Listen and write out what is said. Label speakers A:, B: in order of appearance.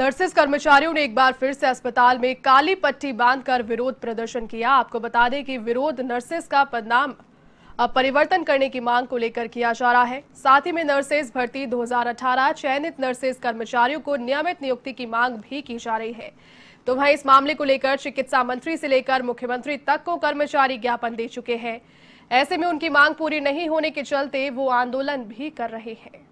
A: nurses कर्मचारियों ने एक बार फिर से अस्पताल में काली पट्टी बांधकर विरोध प्रदर्शन किया आपको बता दें कि विरोध नर्सेस का पदनाम परिवर्तन करने की मांग को लेकर किया जा रहा है साथ ही में नर्सेस भर्ती 2018 चयनित नर्सेज कर्मचारियों को नियमित नियुक्ति की मांग भी की जा रही है तो वहीं इस मामले को लेकर चिकित्सा मंत्री से लेकर मुख्यमंत्री तक को कर्मचारी ज्ञापन दे चुके हैं ऐसे में उनकी मांग पूरी नहीं होने के चलते वो आंदोलन भी कर रहे हैं